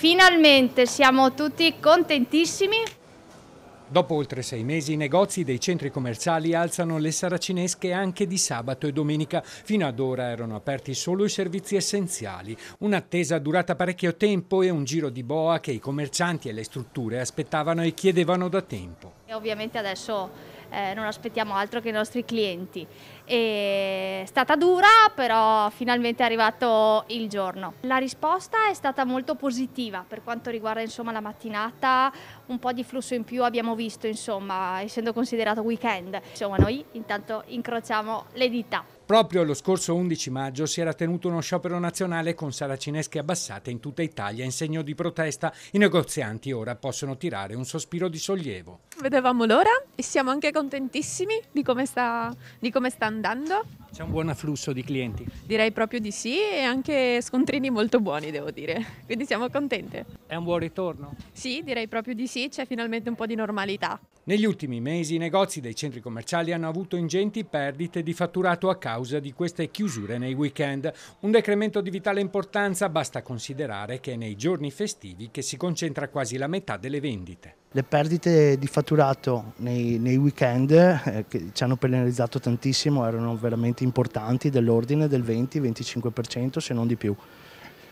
Finalmente siamo tutti contentissimi. Dopo oltre sei mesi i negozi dei centri commerciali alzano le saracinesche anche di sabato e domenica. Fino ad ora erano aperti solo i servizi essenziali. Un'attesa durata parecchio tempo e un giro di boa che i commercianti e le strutture aspettavano e chiedevano da tempo. E ovviamente adesso eh, non aspettiamo altro che i nostri clienti. è stata dura, però finalmente è arrivato il giorno. La risposta è stata molto positiva per quanto riguarda insomma, la mattinata, un po' di flusso in più abbiamo visto, insomma, essendo considerato weekend. Insomma, noi intanto incrociamo le dita. Proprio lo scorso 11 maggio si era tenuto uno sciopero nazionale con saracinesche abbassate in tutta Italia in segno di protesta. I negozianti ora possono tirare un sospiro di sollievo. Vedevamo l'ora e siamo anche contentissimi di come sta, di come sta andando. C'è un buon afflusso di clienti? Direi proprio di sì e anche scontrini molto buoni devo dire, quindi siamo contente. È un buon ritorno? Sì, direi proprio di sì, c'è finalmente un po' di normalità. Negli ultimi mesi i negozi dei centri commerciali hanno avuto ingenti perdite di fatturato a causa di queste chiusure nei weekend. Un decremento di vitale importanza basta considerare che è nei giorni festivi che si concentra quasi la metà delle vendite. Le perdite di fatturato nei, nei weekend eh, che ci hanno penalizzato tantissimo erano veramente importanti, dell'ordine del 20-25% se non di più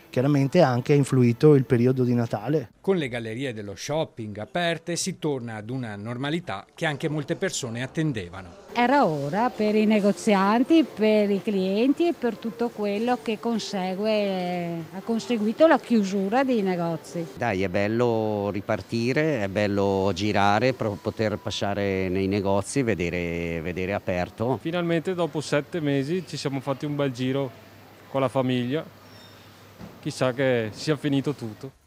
chiaramente anche ha influito il periodo di Natale. Con le gallerie dello shopping aperte si torna ad una normalità che anche molte persone attendevano. Era ora per i negozianti, per i clienti e per tutto quello che consegue, eh, ha conseguito la chiusura dei negozi. Dai, è bello ripartire, è bello girare, poter passare nei negozi, vedere, vedere aperto. Finalmente dopo sette mesi ci siamo fatti un bel giro con la famiglia chissà che sia finito tutto.